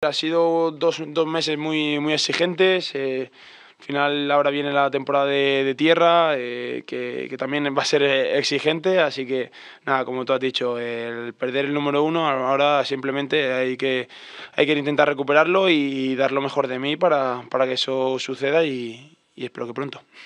Ha sido dos, dos meses muy, muy exigentes. Eh, al final ahora viene la temporada de, tierra, eh, que, también va a ser exigente. Así que, nada, como tú has dicho, el perder el número uno, ahora simplemente hay que, hay que intentar recuperarlo y dar lo mejor de mí para, que eso suceda y espero que pronto.